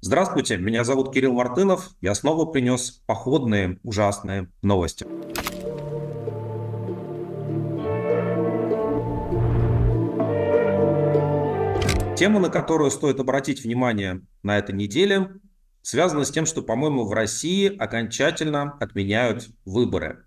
Здравствуйте, меня зовут Кирилл Мартынов. Я снова принес походные ужасные новости. Тема, на которую стоит обратить внимание на этой неделе, связана с тем, что, по-моему, в России окончательно отменяют выборы.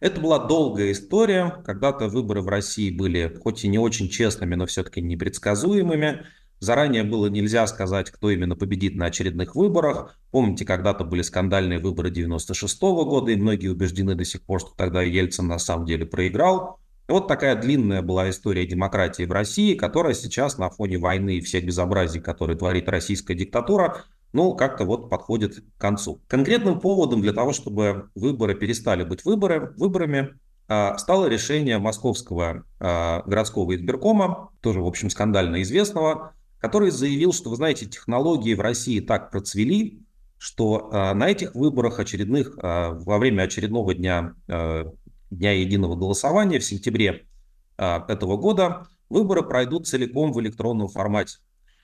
Это была долгая история. Когда-то выборы в России были хоть и не очень честными, но все-таки непредсказуемыми. Заранее было нельзя сказать, кто именно победит на очередных выборах. Помните, когда-то были скандальные выборы 96 года, и многие убеждены до сих пор, что тогда Ельцин на самом деле проиграл. И вот такая длинная была история демократии в России, которая сейчас на фоне войны и всех безобразий, которые творит российская диктатура, ну, как-то вот подходит к концу. Конкретным поводом для того, чтобы выборы перестали быть выборы, выборами, а, стало решение Московского а, городского избиркома, тоже, в общем, скандально известного, который заявил, что, вы знаете, технологии в России так процвели, что э, на этих выборах очередных, э, во время очередного дня, э, дня единого голосования в сентябре э, этого года, выборы пройдут целиком в электронном формате.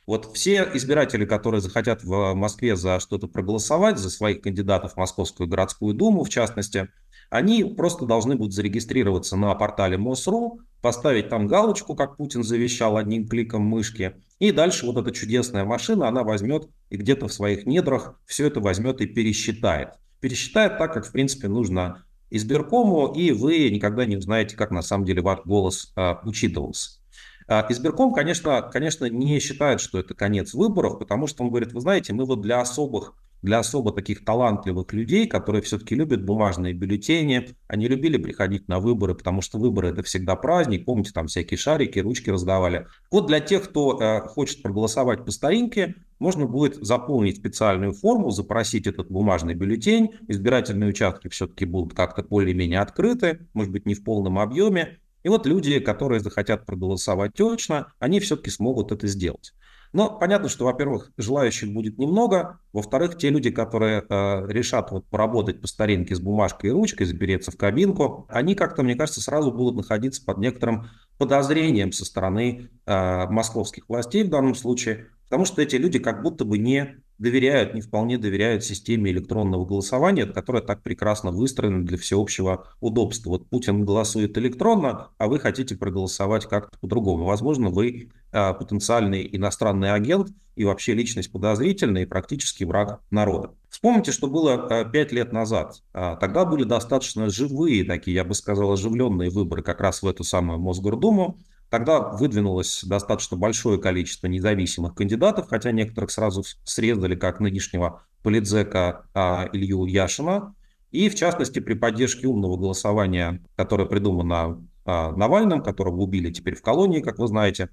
Вот все избиратели, которые захотят в Москве за что-то проголосовать, за своих кандидатов в Московскую городскую думу, в частности, они просто должны будут зарегистрироваться на портале МОСРУ, поставить там галочку, как Путин завещал одним кликом мышки, и дальше вот эта чудесная машина, она возьмет и где-то в своих недрах все это возьмет и пересчитает. Пересчитает так, как, в принципе, нужно избиркому, и вы никогда не узнаете, как на самом деле ваш голос а, учитывался. А, избирком, конечно, конечно, не считает, что это конец выборов, потому что он говорит, вы знаете, мы вот для особых для особо таких талантливых людей, которые все-таки любят бумажные бюллетени, они любили приходить на выборы, потому что выборы это всегда праздник, помните, там всякие шарики, ручки раздавали. Вот для тех, кто э, хочет проголосовать по старинке, можно будет заполнить специальную форму, запросить этот бумажный бюллетень, избирательные участки все-таки будут как-то более-менее открыты, может быть, не в полном объеме, и вот люди, которые захотят проголосовать точно, они все-таки смогут это сделать. Но ну, понятно, что, во-первых, желающих будет немного, во-вторых, те люди, которые э, решат вот поработать по старинке с бумажкой и ручкой, забереться в кабинку, они как-то, мне кажется, сразу будут находиться под некоторым подозрением со стороны э, московских властей в данном случае, Потому что эти люди как будто бы не доверяют, не вполне доверяют системе электронного голосования, которая так прекрасно выстроена для всеобщего удобства. Вот Путин голосует электронно, а вы хотите проголосовать как-то по-другому. Возможно, вы э, потенциальный иностранный агент и вообще личность подозрительная и практически враг народа. Вспомните, что было а, пять лет назад. А, тогда были достаточно живые такие, я бы сказал, оживленные выборы как раз в эту самую Мосгордуму. Тогда выдвинулось достаточно большое количество независимых кандидатов, хотя некоторых сразу срезали, как нынешнего политзека а, Илью Яшина. И, в частности, при поддержке умного голосования, которое придумано а, Навальным, которого убили теперь в колонии, как вы знаете,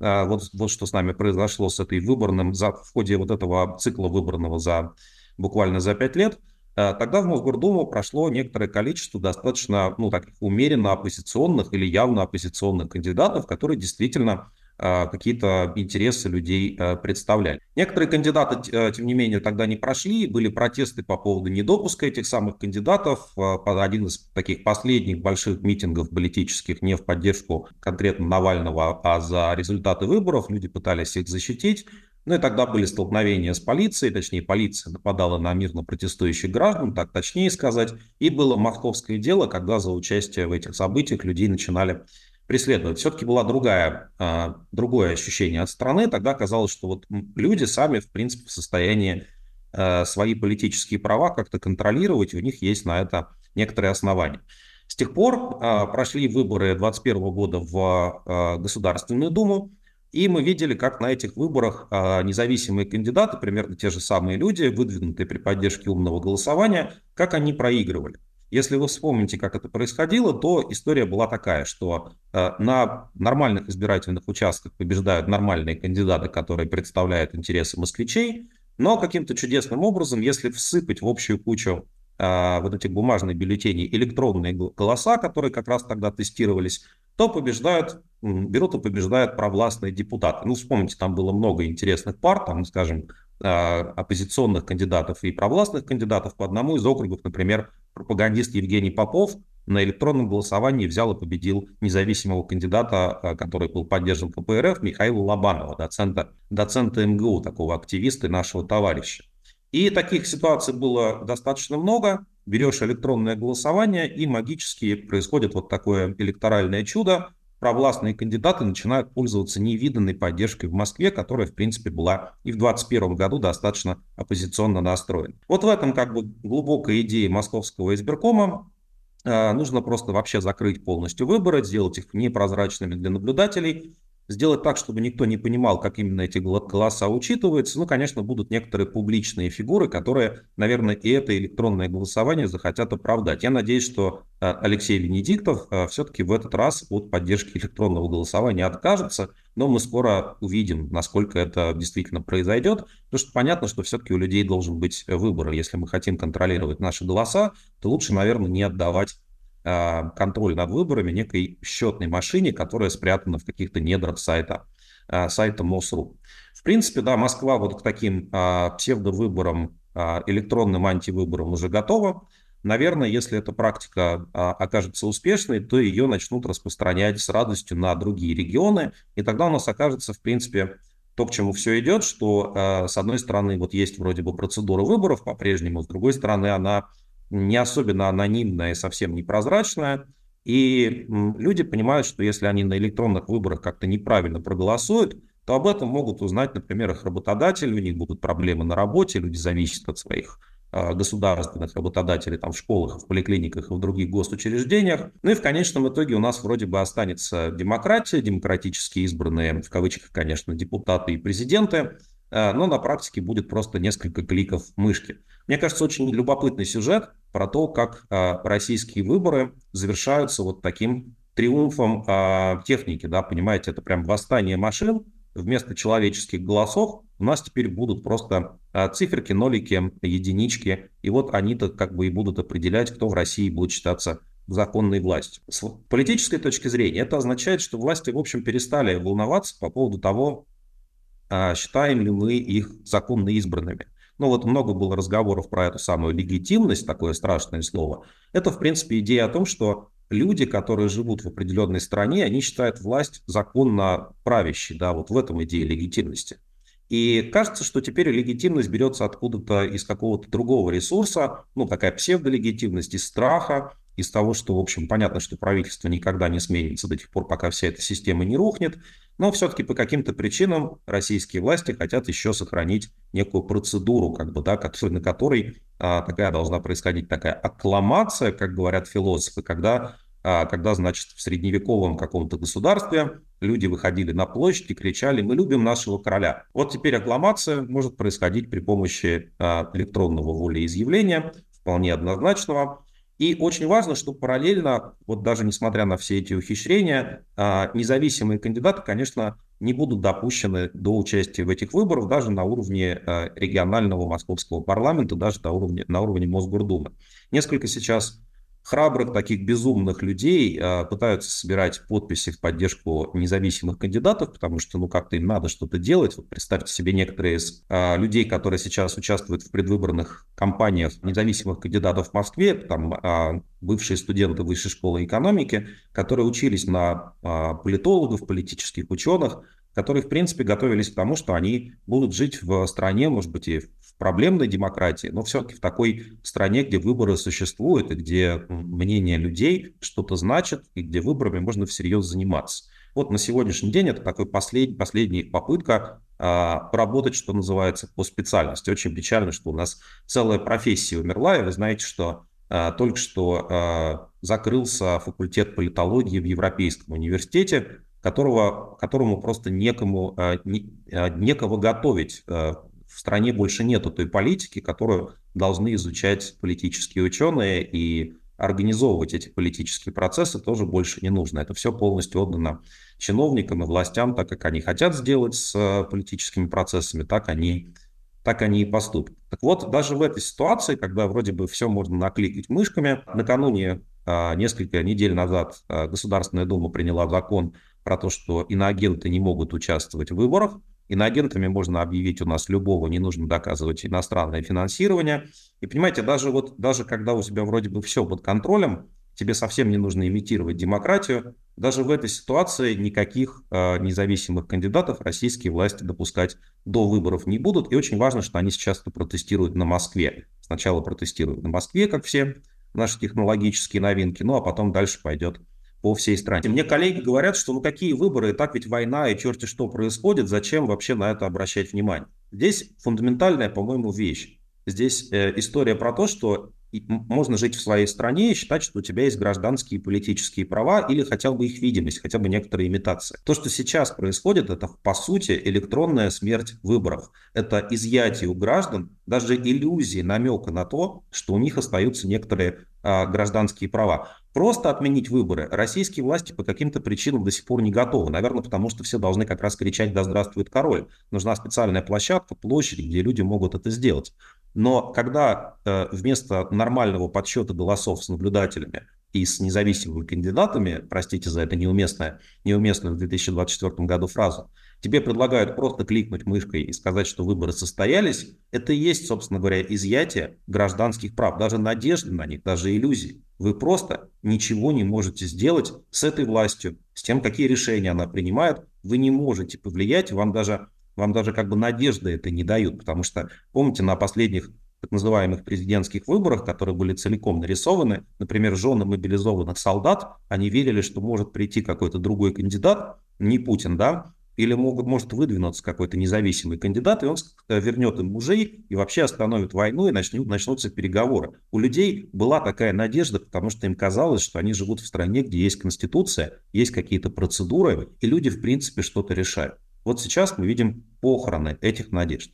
а, вот, вот что с нами произошло с этой выборным, за, в ходе вот этого цикла выборного за буквально за пять лет – Э, тогда в Мосгордуму прошло некоторое количество достаточно, ну, таких умеренно оппозиционных или явно оппозиционных кандидатов, которые действительно э, какие-то интересы людей э, представляли. Некоторые кандидаты, тем не менее, тогда не прошли. Были протесты по поводу недопуска этих самых кандидатов. Один из таких последних больших митингов политических не в поддержку конкретно Навального, а, а за результаты выборов. Люди пытались их защитить. Ну и тогда были столкновения с полицией, точнее, полиция нападала на мирно протестующих граждан, так точнее сказать, и было московское дело, когда за участие в этих событиях людей начинали преследовать. Все-таки было другое а, другое ощущение от страны. Тогда казалось, что вот люди сами, в принципе, в состоянии а, свои политические права как-то контролировать, у них есть на это некоторые основания. С тех пор а, прошли выборы 2021 года в Государственную Думу, и мы видели, как на этих выборах а, независимые кандидаты, примерно те же самые люди, выдвинутые при поддержке умного голосования, как они проигрывали. Если вы вспомните, как это происходило, то история была такая, что а, на нормальных избирательных участках побеждают нормальные кандидаты, которые представляют интересы москвичей, но каким-то чудесным образом, если всыпать в общую кучу а, вот этих бумажных бюллетеней электронные голоса, которые как раз тогда тестировались, то побеждают берут и побеждают провластные депутаты. Ну, вспомните, там было много интересных пар, там, скажем, а, оппозиционных кандидатов и провластных кандидатов. По одному из округов, например, пропагандист Евгений Попов на электронном голосовании взял и победил независимого кандидата, а, который был поддержан КПРФ, Михаила Лобанова, доцента, доцента МГУ, такого активиста и нашего товарища. И таких ситуаций было достаточно много берешь электронное голосование, и магически происходит вот такое электоральное чудо. Провластные кандидаты начинают пользоваться невиданной поддержкой в Москве, которая, в принципе, была и в 2021 году достаточно оппозиционно настроена. Вот в этом как бы глубокая идея московского избиркома. Э, нужно просто вообще закрыть полностью выборы, сделать их непрозрачными для наблюдателей, сделать так, чтобы никто не понимал, как именно эти голоса учитываются. Ну, конечно, будут некоторые публичные фигуры, которые, наверное, и это электронное голосование захотят оправдать. Я надеюсь, что э, Алексей Венедиктов э, все-таки в этот раз от поддержки электронного голосования откажется, но мы скоро увидим, насколько это действительно произойдет, потому что понятно, что все-таки у людей должен быть выбор. Если мы хотим контролировать наши голоса, то лучше, наверное, не отдавать а, контроль над выборами некой счетной машине, которая спрятана в каких-то недрах сайта, а, сайта МОСРУ. В принципе, да, Москва вот к таким а, псевдовыборам, электронным антивыборам уже готова. Наверное, если эта практика окажется успешной, то ее начнут распространять с радостью на другие регионы, и тогда у нас окажется, в принципе, то, к чему все идет, что, с одной стороны, вот есть вроде бы процедура выборов по-прежнему, с другой стороны, она не особенно анонимная и совсем непрозрачная. И люди понимают, что если они на электронных выборах как-то неправильно проголосуют, то об этом могут узнать, например, их работодатели, у них будут проблемы на работе, люди зависят от своих а, государственных работодателей там, в школах, в поликлиниках и в других госучреждениях. Ну и в конечном итоге у нас вроде бы останется демократия, демократически избранные, в кавычках, конечно, депутаты и президенты, а, но на практике будет просто несколько кликов мышки. Мне кажется, очень любопытный сюжет, про то, как а, российские выборы завершаются вот таким триумфом а, техники, да, понимаете, это прям восстание машин, вместо человеческих голосов у нас теперь будут просто а, циферки, нолики, единички, и вот они-то как бы и будут определять, кто в России будет считаться законной властью. С политической точки зрения это означает, что власти, в общем, перестали волноваться по поводу того, считаем ли мы их законно избранными ну вот много было разговоров про эту самую легитимность, такое страшное слово, это, в принципе, идея о том, что люди, которые живут в определенной стране, они считают власть законно правящей, да, вот в этом идея легитимности. И кажется, что теперь легитимность берется откуда-то из какого-то другого ресурса, ну, такая псевдолегитимность из страха, из того, что, в общем, понятно, что правительство никогда не сменится до тех пор, пока вся эта система не рухнет, но все-таки по каким-то причинам российские власти хотят еще сохранить некую процедуру, как бы, да, на которой а, такая должна происходить такая аккламация, как говорят философы, когда, а, когда значит, в средневековом каком-то государстве люди выходили на площадь и кричали «Мы любим нашего короля». Вот теперь аккламация может происходить при помощи а, электронного волеизъявления, вполне однозначного, и очень важно, что параллельно, вот даже несмотря на все эти ухищрения, а, независимые кандидаты, конечно, не будут допущены до участия в этих выборах даже на уровне а, регионального московского парламента, даже на уровне, на уровне Мосгордумы. Несколько сейчас храбрых, таких безумных людей а, пытаются собирать подписи в поддержку независимых кандидатов, потому что, ну, как-то им надо что-то делать. Вот представьте себе некоторые из а, людей, которые сейчас участвуют в предвыборных кампаниях независимых кандидатов в Москве, там а, бывшие студенты высшей школы экономики, которые учились на а, политологов, политических ученых, которые, в принципе, готовились к тому, что они будут жить в стране, может быть, и проблемной демократии, но все-таки в такой стране, где выборы существуют и где мнение людей что-то значит, и где выборами можно всерьез заниматься. Вот на сегодняшний день это такой послед, последняя попытка а, поработать, что называется, по специальности. Очень печально, что у нас целая профессия умерла, и вы знаете, что а, только что а, закрылся факультет политологии в Европейском университете, которого, которому просто некому, а, не, а, некого готовить а, стране больше нету той политики, которую должны изучать политические ученые, и организовывать эти политические процессы тоже больше не нужно. Это все полностью отдано чиновникам и властям, так как они хотят сделать с э, политическими процессами, так они, так они и поступят. Так вот, даже в этой ситуации, когда вроде бы все можно накликать мышками, накануне, а, несколько недель назад, э, Государственная Дума приняла закон про то, что иноагенты не могут участвовать в выборах, Инагентами можно объявить у нас любого, не нужно доказывать иностранное финансирование. И понимаете, даже вот даже когда у тебя вроде бы все под контролем, тебе совсем не нужно имитировать демократию, даже в этой ситуации никаких э, независимых кандидатов российские власти допускать до выборов не будут. И очень важно, что они сейчас это протестируют на Москве. Сначала протестируют на Москве, как все наши технологические новинки, ну а потом дальше пойдет по всей стране. Мне коллеги говорят, что ну какие выборы, и так ведь война, и черти что происходит, зачем вообще на это обращать внимание? Здесь фундаментальная, по-моему, вещь. Здесь э, история про то, что можно жить в своей стране и считать, что у тебя есть гражданские и политические права или хотя бы их видимость, хотя бы некоторая имитация. То, что сейчас происходит, это по сути электронная смерть выборов. Это изъятие у граждан даже иллюзии, намека на то, что у них остаются некоторые а, гражданские права. Просто отменить выборы российские власти по каким-то причинам до сих пор не готовы. Наверное, потому что все должны как раз кричать «Да здравствует король!». Нужна специальная площадка, площадь, где люди могут это сделать. Но когда э, вместо нормального подсчета голосов с наблюдателями и с независимыми кандидатами, простите за это неуместное, неуместную в 2024 году фразу, тебе предлагают просто кликнуть мышкой и сказать, что выборы состоялись, это и есть, собственно говоря, изъятие гражданских прав, даже надежды на них, даже иллюзии. Вы просто ничего не можете сделать с этой властью, с тем, какие решения она принимает. Вы не можете повлиять, вам даже, вам даже как бы надежды это не дают, потому что, помните, на последних так называемых президентских выборах, которые были целиком нарисованы, например, жены мобилизованных солдат, они верили, что может прийти какой-то другой кандидат, не Путин, да, или могут, может выдвинуться какой-то независимый кандидат, и он э, вернет им мужей и вообще остановит войну, и начнут, начнутся переговоры. У людей была такая надежда, потому что им казалось, что они живут в стране, где есть конституция, есть какие-то процедуры, и люди, в принципе, что-то решают. Вот сейчас мы видим похороны этих надежд.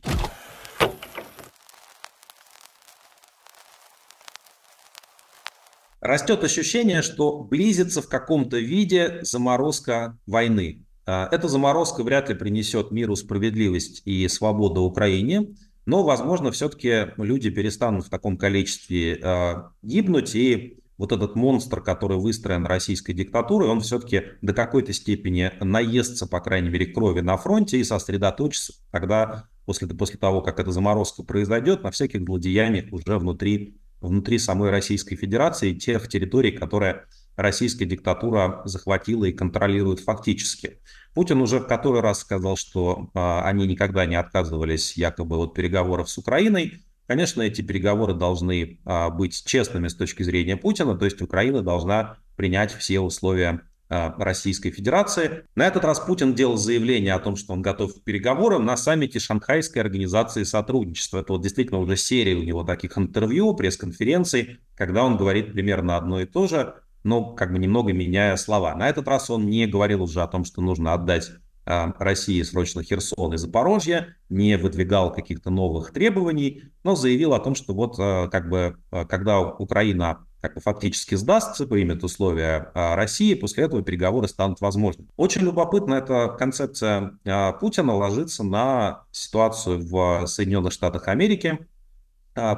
Растет ощущение, что близится в каком-то виде заморозка войны. А, эта заморозка вряд ли принесет миру справедливость и свободу Украине, но, возможно, все-таки люди перестанут в таком количестве а, гибнуть, и вот этот монстр, который выстроен российской диктатурой, он все-таки до какой-то степени наестся, по крайней мере, крови на фронте и сосредоточится тогда, после, после того, как эта заморозка произойдет, на всяких злодеяниях уже внутри, внутри самой Российской Федерации, тех территорий, которые российская диктатура захватила и контролирует фактически. Путин уже в который раз сказал, что а, они никогда не отказывались якобы от переговоров с Украиной. Конечно, эти переговоры должны а, быть честными с точки зрения Путина, то есть Украина должна принять все условия а, Российской Федерации. На этот раз Путин делал заявление о том, что он готов к переговорам на саммите Шанхайской организации сотрудничества. Это вот действительно уже серия у него таких интервью, пресс-конференций, когда он говорит примерно одно и то же но как бы немного меняя слова. На этот раз он не говорил уже о том, что нужно отдать а, России срочно Херсон и Запорожье, не выдвигал каких-то новых требований, но заявил о том, что вот а, как бы а, когда Украина как бы фактически сдастся, примет условия России, после этого переговоры станут возможны. Очень любопытно эта концепция Путина ложится на ситуацию в Соединенных Штатах Америки.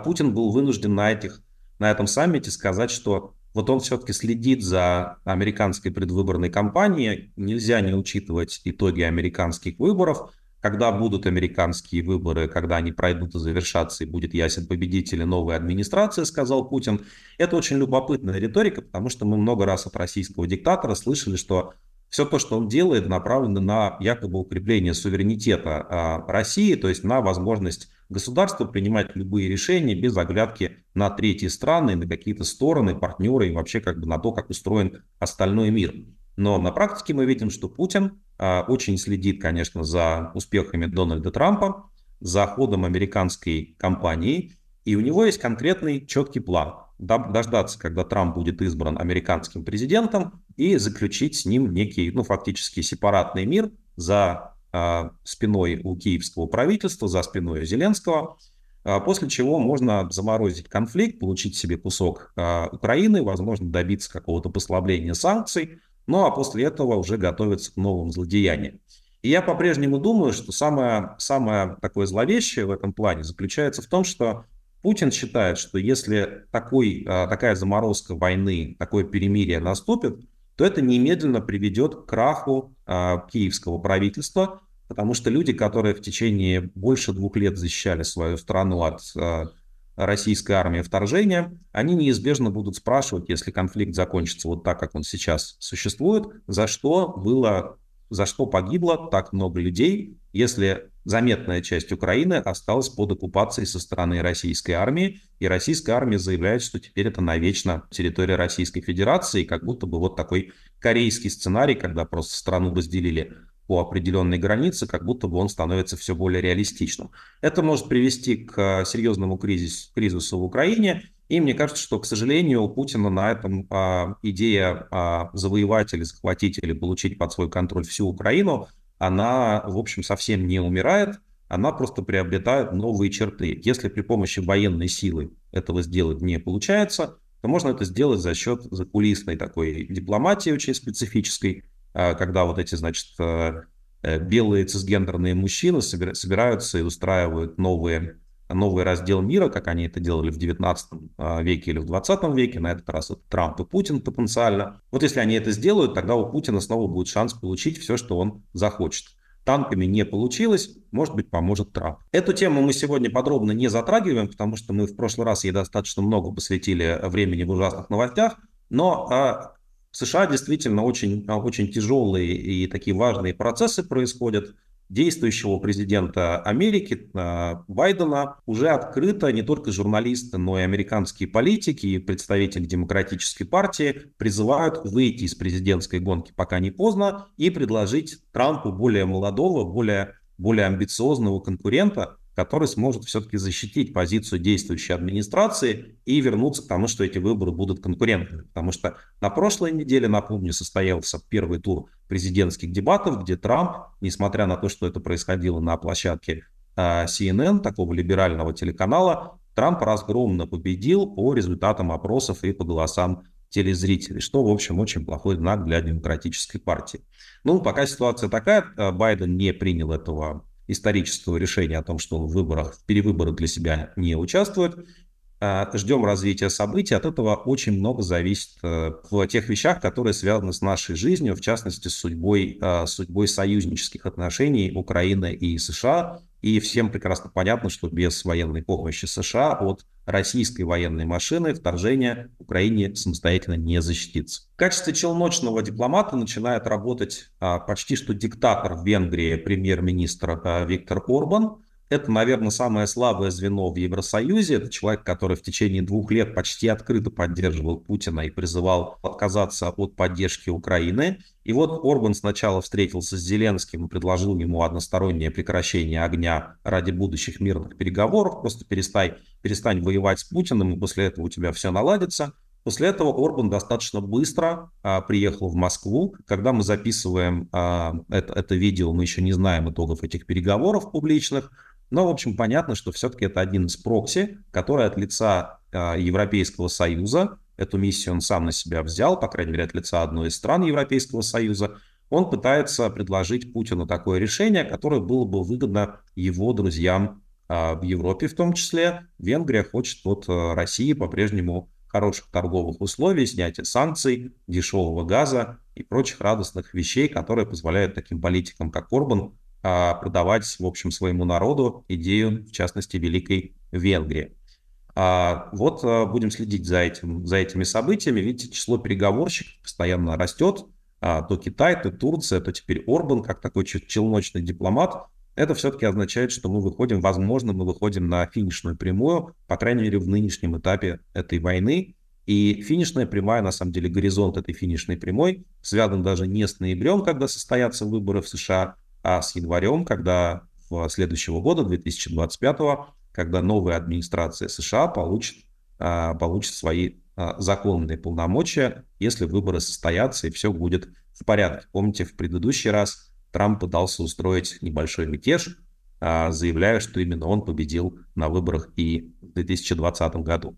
Путин был вынужден на, этих, на этом саммите сказать, что вот он все-таки следит за американской предвыборной кампанией. Нельзя не учитывать итоги американских выборов. Когда будут американские выборы, когда они пройдут и завершатся, и будет ясен победитель и новая администрация, сказал Путин. Это очень любопытная риторика, потому что мы много раз от российского диктатора слышали, что все то, что он делает, направлено на якобы укрепление суверенитета а, России, то есть на возможность государство принимать любые решения без оглядки на третьи страны, на какие-то стороны, партнеры и вообще как бы на то, как устроен остальной мир. Но на практике мы видим, что Путин а, очень следит, конечно, за успехами Дональда Трампа, за ходом американской компании, и у него есть конкретный четкий план дождаться, когда Трамп будет избран американским президентом и заключить с ним некий, ну, фактически сепаратный мир за а, спиной у киевского правительства, за спиной у Зеленского, а, после чего можно заморозить конфликт, получить себе кусок а, Украины, возможно, добиться какого-то послабления санкций, ну а после этого уже готовиться к новым злодеяниям. И я по-прежнему думаю, что самое, самое такое зловещее в этом плане заключается в том, что Путин считает, что если такой, такая заморозка войны, такое перемирие наступит, то это немедленно приведет к краху а, киевского правительства, потому что люди, которые в течение больше двух лет защищали свою страну от а, российской армии вторжения, они неизбежно будут спрашивать, если конфликт закончится вот так, как он сейчас существует, за что было за что погибло так много людей, если заметная часть Украины осталась под оккупацией со стороны российской армии, и российская армия заявляет, что теперь это навечно территория Российской Федерации, как будто бы вот такой корейский сценарий, когда просто страну разделили по определенной границе, как будто бы он становится все более реалистичным. Это может привести к э, серьезному кризис, кризису в Украине, и мне кажется, что, к сожалению, у Путина на этом а, идея а, завоевать или захватить или получить под свой контроль всю Украину, она, в общем, совсем не умирает, она просто приобретает новые черты. Если при помощи военной силы этого сделать не получается, то можно это сделать за счет закулисной такой дипломатии очень специфической, а, когда вот эти, значит, э, э, белые цисгендерные мужчины собираются и устраивают новые новый раздел мира, как они это делали в 19 а, веке или в 20 веке, на этот раз это Трамп и Путин потенциально. Вот если они это сделают, тогда у Путина снова будет шанс получить все, что он захочет. Танками не получилось, может быть, поможет Трамп. Эту тему мы сегодня подробно не затрагиваем, потому что мы в прошлый раз ей достаточно много посвятили э, времени в ужасных новостях, но а, в США действительно очень, а, очень тяжелые и такие важные процессы происходят действующего президента Америки а, Байдена уже открыто не только журналисты, но и американские политики и представители Демократической партии призывают выйти из президентской гонки пока не поздно и предложить Трампу более молодого, более, более амбициозного конкурента, который сможет все-таки защитить позицию действующей администрации и вернуться к тому, что эти выборы будут конкурентными. Потому что на прошлой неделе, напомню, состоялся первый тур президентских дебатов, где Трамп, несмотря на то, что это происходило на площадке а, CNN, такого либерального телеканала, Трамп разгромно победил по результатам опросов и по голосам телезрителей, что, в общем, очень плохой знак для демократической партии. Ну, пока ситуация такая, а, Байден не принял этого исторического решения о том, что он в выборах, в перевыборах для себя не участвует. А, ждем развития событий. От этого очень много зависит э, в тех вещах, которые связаны с нашей жизнью, в частности, с судьбой, э, судьбой союзнических отношений Украины и США, и всем прекрасно понятно, что без военной помощи США от российской военной машины вторжение Украине самостоятельно не защитится. В качестве челночного дипломата начинает работать а, почти что диктатор в Венгрии, премьер-министр а, Виктор Орбан это, наверное, самое слабое звено в Евросоюзе. Это человек, который в течение двух лет почти открыто поддерживал Путина и призывал отказаться от поддержки Украины. И вот Орбан сначала встретился с Зеленским и предложил ему одностороннее прекращение огня ради будущих мирных переговоров. Просто перестай, перестань воевать с Путиным, и после этого у тебя все наладится. После этого Орбан достаточно быстро а, приехал в Москву. Когда мы записываем а, это, это видео, мы еще не знаем итогов этих переговоров публичных. Но, в общем, понятно, что все-таки это один из прокси, который от лица э, Европейского Союза, эту миссию он сам на себя взял, по крайней мере, от лица одной из стран Европейского Союза, он пытается предложить Путину такое решение, которое было бы выгодно его друзьям э, в Европе в том числе. Венгрия хочет от э, России по-прежнему хороших торговых условий, снятия санкций, дешевого газа и прочих радостных вещей, которые позволяют таким политикам, как Орбан, а, продавать, в общем, своему народу идею, в частности, Великой Венгрии. А, вот а, будем следить за, этим, за этими событиями. Видите, число переговорщиков постоянно растет. То Китай, то Турция, то теперь Орбан, как такой челночный дипломат. Это все-таки означает, что мы выходим, возможно, мы выходим на финишную прямую, по крайней мере, в нынешнем этапе этой войны. И финишная прямая, на самом деле, горизонт этой финишной прямой связан даже не с ноябрем, когда состоятся выборы в США, а с январем, когда в следующего года, 2025, когда новая администрация США получит, а, получит свои а, законные полномочия, если выборы состоятся и все будет в порядке. Помните, в предыдущий раз Трамп пытался устроить небольшой мятеж, а, заявляя, что именно он победил на выборах и в 2020 году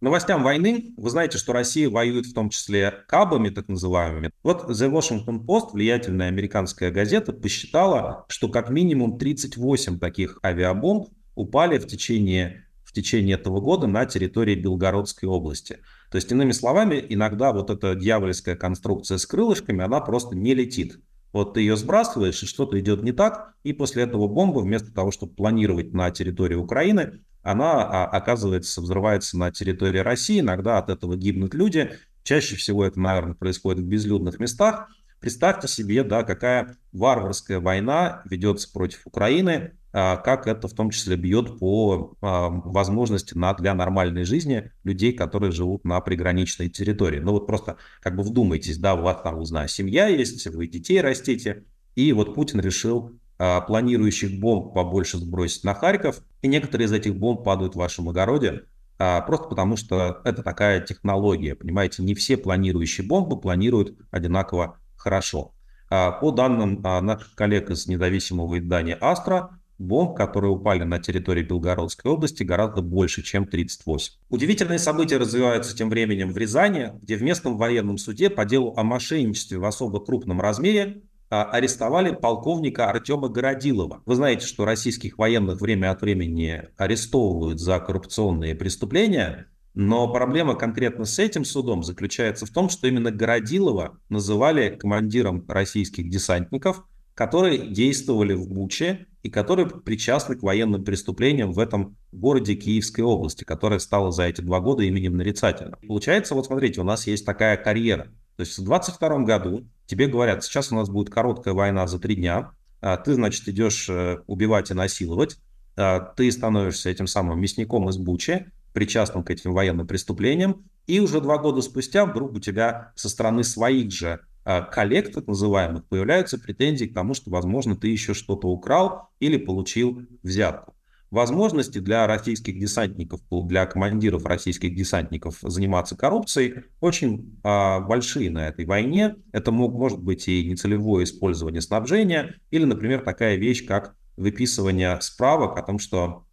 новостям войны, вы знаете, что Россия воюет в том числе кабами, так называемыми. Вот The Washington Post, влиятельная американская газета, посчитала, что как минимум 38 таких авиабомб упали в течение, в течение этого года на территории Белгородской области. То есть, иными словами, иногда вот эта дьявольская конструкция с крылышками, она просто не летит. Вот ты ее сбрасываешь, и что-то идет не так, и после этого бомба, вместо того, чтобы планировать на территории Украины, она а, оказывается, взрывается на территории России, иногда от этого гибнут люди, чаще всего это, наверное, происходит в безлюдных местах. Представьте себе, да, какая варварская война ведется против Украины, а, как это в том числе бьет по а, возможности на, для нормальной жизни людей, которые живут на приграничной территории. Ну вот просто как бы вдумайтесь, да, у вас там, не знаю, семья есть, вы детей растите, и вот Путин решил Э, планирующих бомб побольше сбросить на Харьков, и некоторые из этих бомб падают в вашем огороде, а, просто потому что это такая технология, понимаете, не все планирующие бомбы планируют одинаково хорошо. А, по данным а, наших коллег из независимого издания «Астра», бомб, которые упали на территории Белгородской области, гораздо больше, чем 38. Удивительные события развиваются тем временем в Рязани, где в местном военном суде по делу о мошенничестве в особо крупном размере а, арестовали полковника Артема Городилова. Вы знаете, что российских военных время от времени арестовывают за коррупционные преступления, но проблема конкретно с этим судом заключается в том, что именно Городилова называли командиром российских десантников, которые действовали в Буче и которые причастны к военным преступлениям в этом городе Киевской области, которая стала за эти два года именем нарицательным. Получается, вот смотрите, у нас есть такая карьера. То есть в 22 году тебе говорят, сейчас у нас будет короткая война за три дня, а ты, значит, идешь э, убивать и насиловать, а ты становишься этим самым мясником из Бучи, причастным к этим военным преступлениям, и уже два года спустя вдруг у тебя со стороны своих же а, коллег, так называемых, появляются претензии к тому, что, возможно, ты еще что-то украл или получил взятку возможности для российских десантников, для командиров российских десантников заниматься коррупцией очень а, большие на этой войне. Это мог, может быть и нецелевое использование снабжения, или, например, такая вещь, как выписывание справок о том, что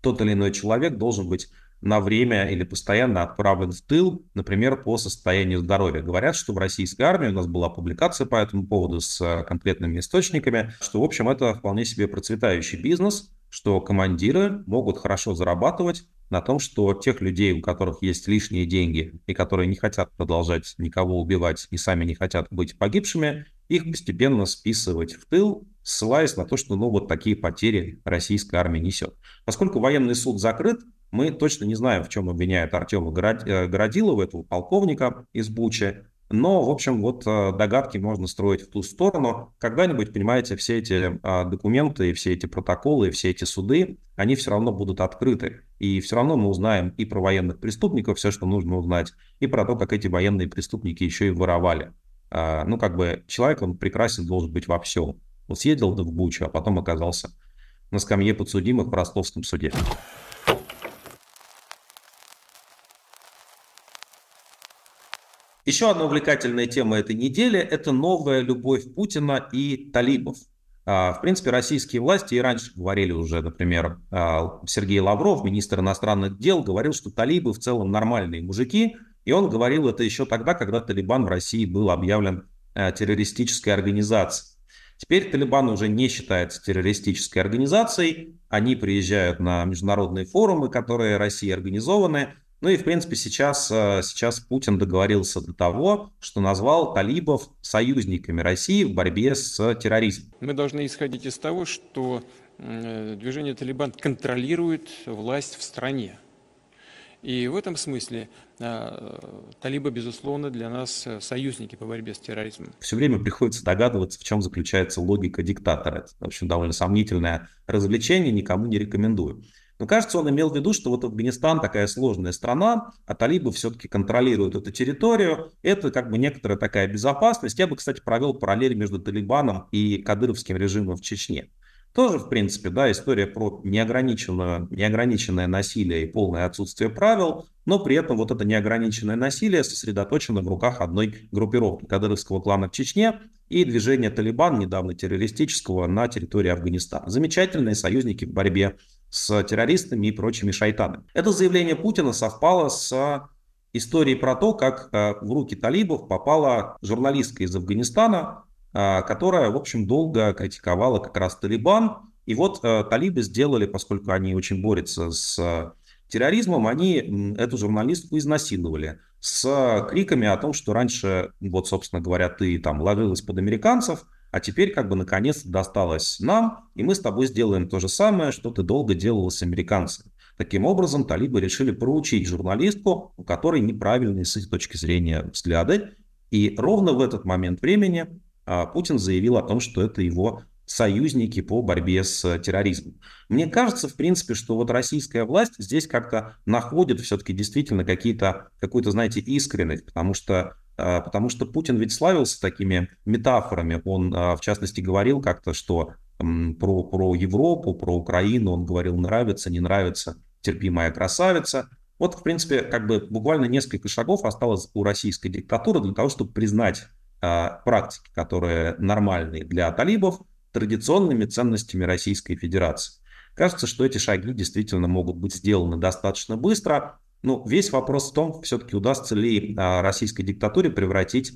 тот или иной человек должен быть на время или постоянно отправлен в тыл, например, по состоянию здоровья. Говорят, что в российской армии у нас была публикация по этому поводу с а, конкретными источниками, что, в общем, это вполне себе процветающий бизнес, что командиры могут хорошо зарабатывать на том, что тех людей, у которых есть лишние деньги и которые не хотят продолжать никого убивать и сами не хотят быть погибшими, их постепенно списывать в тыл, ссылаясь на то, что ну вот такие потери российская армия несет. Поскольку военный суд закрыт, мы точно не знаем, в чем обвиняют Артема Городилова, э, этого полковника из Бучи, но, в общем, вот а, догадки можно строить в ту сторону. Когда-нибудь, понимаете, все эти а, документы, все эти протоколы, все эти суды, они все равно будут открыты. И все равно мы узнаем и про военных преступников все, что нужно узнать, и про то, как эти военные преступники еще и воровали. А, ну, как бы человек, он прекрасен должен быть во всем. Вот съездил в Бучу, а потом оказался на скамье подсудимых в ростовском суде. Еще одна увлекательная тема этой недели – это новая любовь Путина и талибов. А, в принципе, российские власти и раньше говорили уже, например, а, Сергей Лавров, министр иностранных дел, говорил, что талибы в целом нормальные мужики, и он говорил это еще тогда, когда Талибан в России был объявлен а, террористической организацией. Теперь Талибан уже не считается террористической организацией, они приезжают на международные форумы, которые Россия организованы – ну и, в принципе, сейчас, э, сейчас Путин договорился до того, что назвал талибов союзниками России в борьбе с терроризмом. Мы должны исходить из того, что э, движение «Талибан» контролирует власть в стране. И в этом смысле э, талибы, безусловно, для нас союзники по борьбе с терроризмом. Все время приходится догадываться, в чем заключается логика диктатора. Это, в общем, довольно сомнительное развлечение, никому не рекомендую. Но кажется, он имел в виду, что вот Афганистан такая сложная страна, а талибы все-таки контролируют эту территорию. Это как бы некоторая такая безопасность. Я бы, кстати, провел параллель между Талибаном и кадыровским режимом в Чечне. Тоже, в принципе, да, история про неограниченное, неограниченное насилие и полное отсутствие правил, но при этом вот это неограниченное насилие сосредоточено в руках одной группировки кадыровского клана в Чечне и движения «Талибан», недавно террористического, на территории Афганистана. Замечательные союзники в борьбе с террористами и прочими шайтанами. Это заявление Путина совпало с историей про то, как э, в руки талибов попала журналистка из Афганистана, а, которая, в общем, долго критиковала как раз Талибан. И вот э, талибы сделали, поскольку они очень борются с э, терроризмом, они эту журналистку изнасиловали с э, криками о том, что раньше, вот, собственно говоря, ты там ложилась под американцев, а теперь как бы наконец досталось нам, и мы с тобой сделаем то же самое, что ты долго делала с американцами. Таким образом, талибы решили проучить журналистку, у которой неправильные с их точки зрения взгляды, и ровно в этот момент времени а Путин заявил о том, что это его союзники по борьбе с э, терроризмом. Мне кажется, в принципе, что вот российская власть здесь как-то находит все-таки действительно какие-то, какую-то, знаете, искренность, потому что э, Потому что Путин ведь славился такими метафорами. Он, э, в частности, говорил как-то, что про, про Европу, про Украину, он говорил, нравится, не нравится, терпимая красавица. Вот, в принципе, как бы буквально несколько шагов осталось у российской диктатуры для того, чтобы признать а, практики, которые нормальные для талибов, традиционными ценностями Российской Федерации. Кажется, что эти шаги действительно могут быть сделаны достаточно быстро. Но ну, весь вопрос в том, все-таки удастся ли а, российской диктатуре превратить,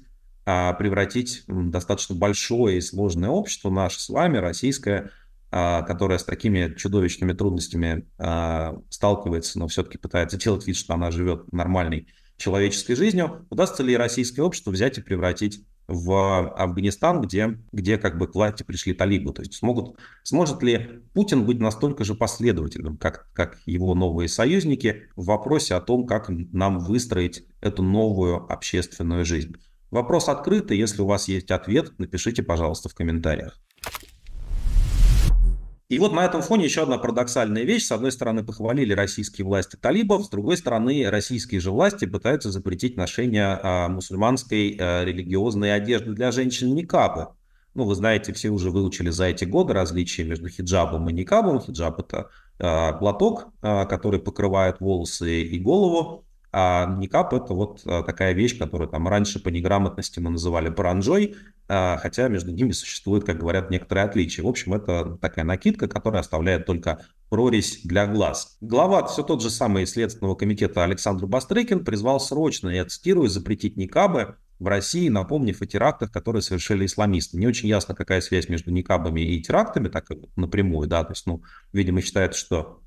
а, превратить достаточно большое и сложное общество, наше с вами, российское, которая с такими чудовищными трудностями сталкивается, но все-таки пытается делать вид, что она живет нормальной человеческой жизнью, удастся ли российское общество взять и превратить в Афганистан, где, где как бы к власти пришли талибы. То есть смогут, сможет ли Путин быть настолько же последовательным, как, как его новые союзники, в вопросе о том, как нам выстроить эту новую общественную жизнь. Вопрос открытый. Если у вас есть ответ, напишите, пожалуйста, в комментариях. И вот на этом фоне еще одна парадоксальная вещь. С одной стороны, похвалили российские власти талибов, с другой стороны, российские же власти пытаются запретить ношение а, мусульманской а, религиозной одежды для женщин никабы. Ну, вы знаете, все уже выучили за эти годы различия между хиджабом и никабом. Хиджаб – это а, платок, а, который покрывает волосы и голову, а никап – это вот а, такая вещь, которую там раньше по неграмотности мы называли паранджой, а, хотя между ними существует, как говорят, некоторые отличия. В общем, это такая накидка, которая оставляет только прорезь для глаз. Глава все тот же самый Следственного комитета Александр Бастрыкин призвал срочно, я цитирую, запретить никабы в России, напомнив о терактах, которые совершили исламисты. Не очень ясно, какая связь между никабами и терактами, так напрямую, да, то есть, ну, видимо, считается, что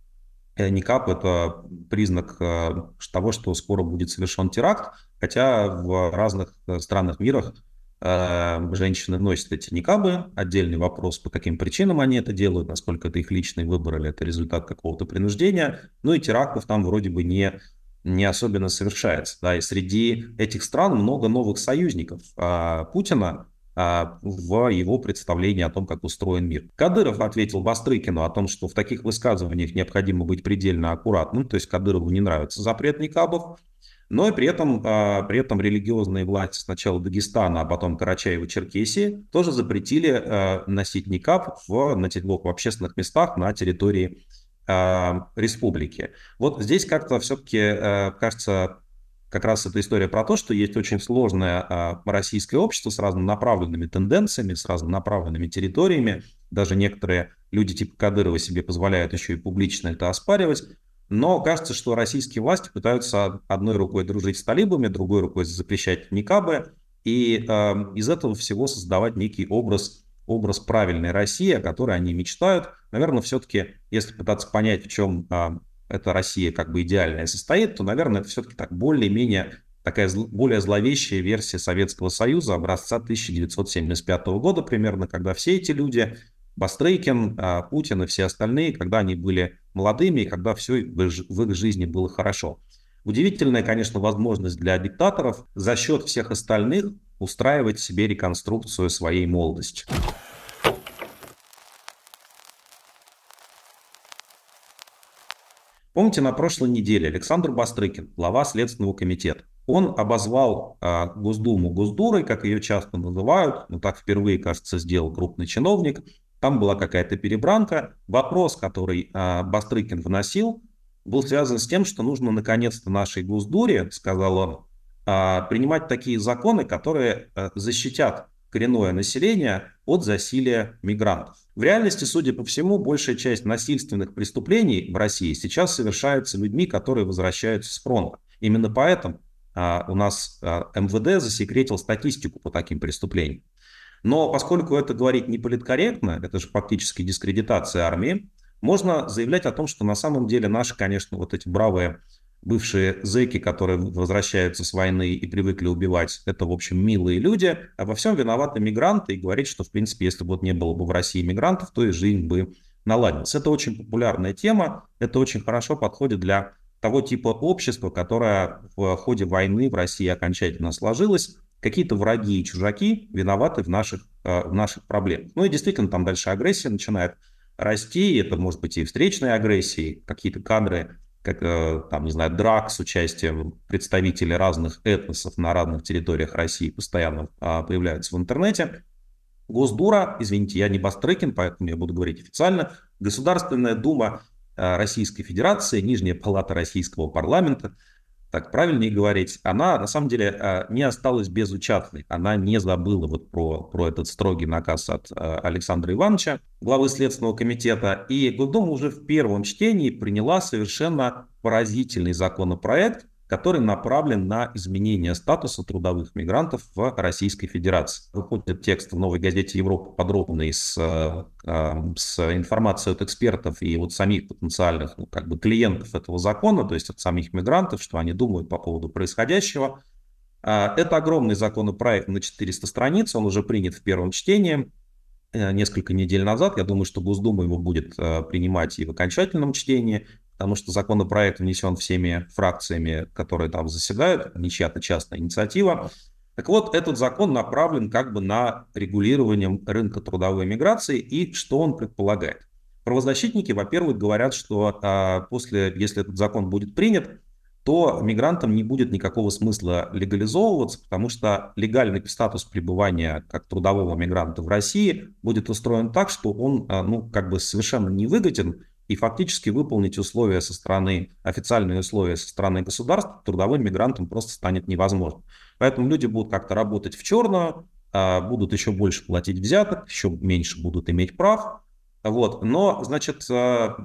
Никап – это признак э, того, что скоро будет совершен теракт, хотя в разных э, странах мира э, женщины носят эти никабы. Отдельный вопрос, по каким причинам они это делают, насколько это их личный выбор или это результат какого-то принуждения. Ну и терактов там вроде бы не, не особенно совершается. Да? И среди этих стран много новых союзников а Путина, а, в его представлении о том, как устроен мир. Кадыров ответил Бастрыкину о том, что в таких высказываниях необходимо быть предельно аккуратным, то есть Кадырову не нравится запрет Никабов, но и при этом, а, при этом религиозные власти сначала Дагестана, а потом Карачаева-Черкесии тоже запретили а, носить никаб в, на, в общественных местах на территории республики. Вот здесь как-то все-таки, кажется, как раз эта история про то, что есть очень сложное а, российское общество с разнонаправленными тенденциями, с разнонаправленными территориями. Даже некоторые люди типа Кадырова себе позволяют еще и публично это оспаривать. Но кажется, что российские власти пытаются одной рукой дружить с талибами, другой рукой запрещать никабы, и э, из этого всего создавать некий образ, образ правильной России, о которой они мечтают. Наверное, все-таки, если пытаться понять, в чем э, а, эта Россия как бы идеальная состоит, то, наверное, это все-таки так более-менее такая более зловещая версия Советского Союза образца 1975 года примерно, когда все эти люди, Бастрыкин, а, Путин и все остальные, когда они были молодыми и когда все в их жизни было хорошо. Удивительная, конечно, возможность для диктаторов за счет всех остальных устраивать себе реконструкцию своей молодости. Помните, на прошлой неделе Александр Бастрыкин, глава Следственного комитета, он обозвал э, Госдуму Госдурой, как ее часто называют, ну так впервые, кажется, сделал крупный чиновник, там была какая-то перебранка. Вопрос, который э, Бастрыкин вносил, был связан с тем, что нужно наконец-то нашей Госдуре, сказал он, э, принимать такие законы, которые э, защитят коренное население от засилия мигрантов. В реальности, судя по всему, большая часть насильственных преступлений в России сейчас совершаются людьми, которые возвращаются с фронта. Именно поэтому а, у нас а, МВД засекретил статистику по таким преступлениям. Но поскольку это говорить не политкорректно, это же фактически дискредитация армии, можно заявлять о том, что на самом деле наши, конечно, вот эти бравые бывшие зэки, которые возвращаются с войны и привыкли убивать, это, в общем, милые люди, а во всем виноваты мигранты и говорить, что, в принципе, если бы вот не было бы в России мигрантов, то и жизнь бы наладилась. Это очень популярная тема, это очень хорошо подходит для того типа общества, которое в ходе войны в России окончательно сложилось. Какие-то враги и чужаки виноваты в наших, э, в наших проблемах. Ну и действительно, там дальше агрессия начинает расти, это может быть и встречная агрессия, какие-то кадры как, э, там, не знаю, драк с участием представителей разных этносов на разных территориях России постоянно а, появляются в интернете. Госдура, извините, я не Бастрыкин, поэтому я буду говорить официально, Государственная Дума э, Российской Федерации, Нижняя Палата Российского Парламента – так правильнее говорить, она на самом деле а, не осталась безучастной. Она не забыла вот про, про этот строгий наказ от а, Александра Ивановича, главы Следственного комитета. И Госдума уже в первом чтении приняла совершенно поразительный законопроект, который направлен на изменение статуса трудовых мигрантов в Российской Федерации. Выходит текст в «Новой газете Европа подробный с, э, эм, с информацией от экспертов и вот самих потенциальных ну, как бы клиентов этого закона, то есть от самих мигрантов, что они думают по поводу происходящего. Э, это огромный законопроект на 400 страниц, он уже принят в первом чтении э, несколько недель назад. Я думаю, что Госдума его будет принимать и в окончательном чтении потому что законопроект внесен всеми фракциями, которые там заседают, не чья-то частная инициатива. Так вот, этот закон направлен как бы на регулирование рынка трудовой миграции и что он предполагает. Правозащитники, во-первых, говорят, что а, после, если этот закон будет принят, то мигрантам не будет никакого смысла легализовываться, потому что легальный статус пребывания как трудового мигранта в России будет устроен так, что он а, ну, как бы совершенно не выгоден и фактически выполнить условия со стороны, официальные условия со стороны государства трудовым мигрантам просто станет невозможно. Поэтому люди будут как-то работать в черную, а, будут еще больше платить взяток, еще меньше будут иметь прав. Вот. Но, значит, а,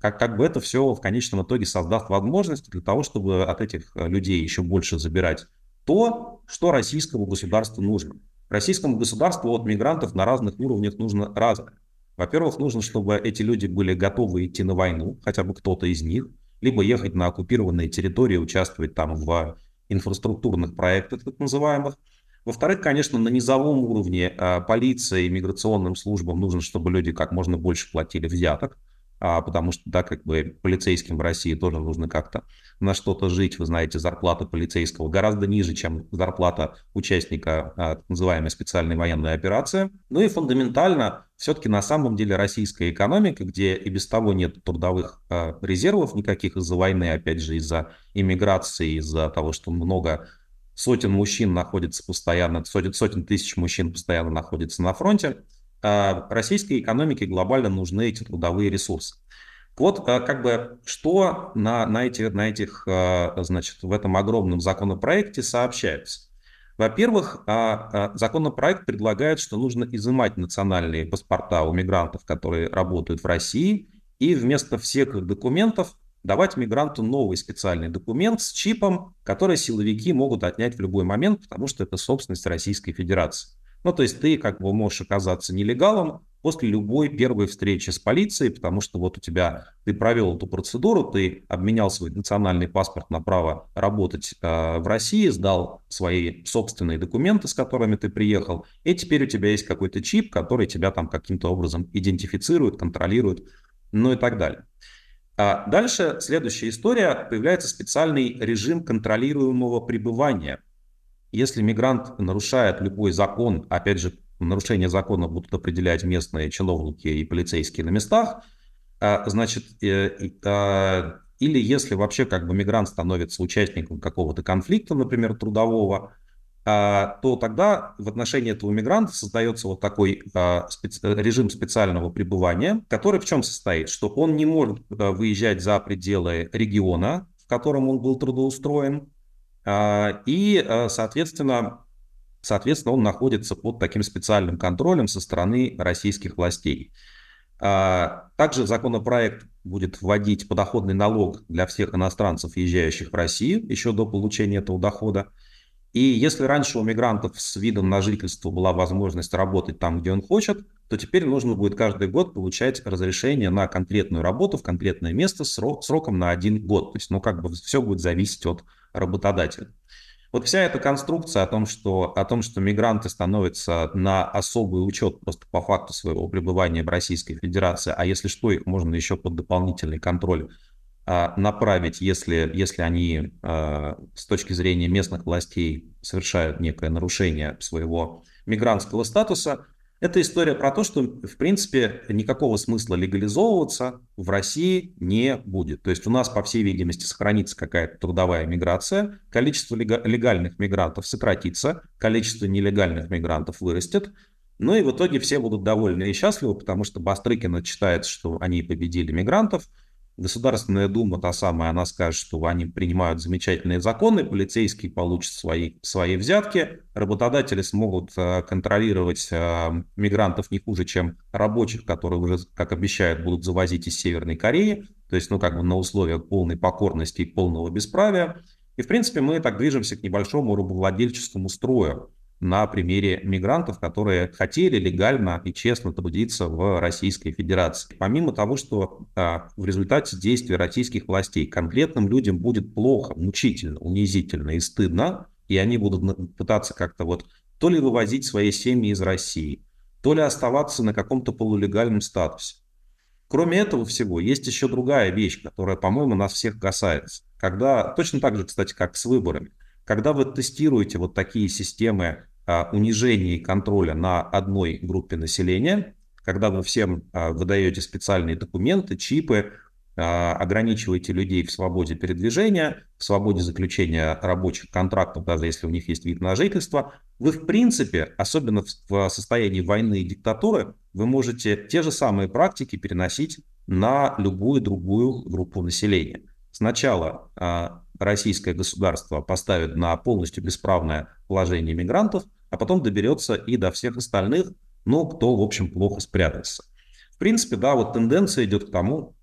как, как бы это все в конечном итоге создаст возможность для того, чтобы от этих людей еще больше забирать то, что российскому государству нужно. Российскому государству от мигрантов на разных уровнях нужно разное. Во-первых, нужно, чтобы эти люди были готовы идти на войну, хотя бы кто-то из них, либо ехать на оккупированные территории, участвовать там в инфраструктурных проектах, так называемых. Во-вторых, конечно, на низовом уровне а, полиции и миграционным службам нужно, чтобы люди как можно больше платили взяток, а, потому что, да, как бы полицейским в России тоже нужно как-то на что-то жить. Вы знаете, зарплата полицейского гораздо ниже, чем зарплата участника а, так называемой специальной военной операции. Ну и фундаментально все-таки на самом деле российская экономика, где и без того нет трудовых э, резервов никаких из-за войны, опять же, из-за иммиграции, из-за того, что много сотен мужчин находится постоянно, сотен, сотен тысяч мужчин постоянно находится на фронте, э, российской экономике глобально нужны эти трудовые ресурсы. Вот э, как бы что на, на, эти, на этих, э, значит, в этом огромном законопроекте сообщается. Во-первых, а, а, законопроект предлагает, что нужно изымать национальные паспорта у мигрантов, которые работают в России, и вместо всех документов давать мигранту новый специальный документ с чипом, который силовики могут отнять в любой момент, потому что это собственность Российской Федерации. Ну, то есть ты как бы можешь оказаться нелегалом, после любой первой встречи с полицией, потому что вот у тебя, ты провел эту процедуру, ты обменял свой национальный паспорт на право работать э, в России, сдал свои собственные документы, с которыми ты приехал, и теперь у тебя есть какой-то чип, который тебя там каким-то образом идентифицирует, контролирует, ну и так далее. А дальше следующая история. Появляется специальный режим контролируемого пребывания. Если мигрант нарушает любой закон, опять же, нарушение закона будут определять местные чиновники и полицейские на местах, а, значит, э, а, или если вообще как бы мигрант становится участником какого-то конфликта, например, трудового, а, то тогда в отношении этого мигранта создается вот такой э, режим специального пребывания, который в чем состоит? Что он не может э, выезжать за пределы региона, в котором он был трудоустроен, и, соответственно, Соответственно, он находится под таким специальным контролем со стороны российских властей. А, также законопроект будет вводить подоходный налог для всех иностранцев, езжающих в Россию, еще до получения этого дохода. И если раньше у мигрантов с видом на жительство была возможность работать там, где он хочет, то теперь нужно будет каждый год получать разрешение на конкретную работу в конкретное место срок, сроком на один год. То есть, ну, как бы все будет зависеть от работодателя. Вот вся эта конструкция о том, что, о том, что мигранты становятся на особый учет просто по факту своего пребывания в Российской Федерации, а если что, их можно еще под дополнительный контроль а, направить, если, если они а, с точки зрения местных властей совершают некое нарушение своего мигрантского статуса, это история про то, что, в принципе, никакого смысла легализовываться в России не будет. То есть у нас, по всей видимости, сохранится какая-то трудовая миграция, количество легальных мигрантов сократится, количество нелегальных мигрантов вырастет, ну и в итоге все будут довольны и счастливы, потому что Бастрыкина читает, что они победили мигрантов – Государственная дума, та самая, она скажет, что они принимают замечательные законы, полицейские получат свои, свои взятки, работодатели смогут э, контролировать э, мигрантов не хуже, чем рабочих, которые уже, как обещают, будут завозить из Северной Кореи, то есть, ну, как бы на условиях полной покорности и полного бесправия. И, в принципе, мы так движемся к небольшому рабовладельческому строю, на примере мигрантов, которые хотели легально и честно трудиться в Российской Федерации. Помимо того, что а, в результате действий российских властей конкретным людям будет плохо, мучительно, унизительно и стыдно, и они будут пытаться как-то вот то ли вывозить свои семьи из России, то ли оставаться на каком-то полулегальном статусе. Кроме этого всего, есть еще другая вещь, которая, по-моему, нас всех касается. Когда, точно так же, кстати, как с выборами, когда вы тестируете вот такие системы а, унижении контроля на одной группе населения, когда вы всем а, выдаете специальные документы, чипы, а, ограничиваете людей в свободе передвижения, в свободе заключения рабочих контрактов, даже если у них есть вид на жительство, вы в принципе, особенно в состоянии войны и диктатуры, вы можете те же самые практики переносить на любую другую группу населения. Сначала а, российское государство поставит на полностью бесправное положение мигрантов, а потом доберется и до всех остальных, ну, кто, в общем, плохо спрятался. В принципе, да, вот тенденция идет к тому,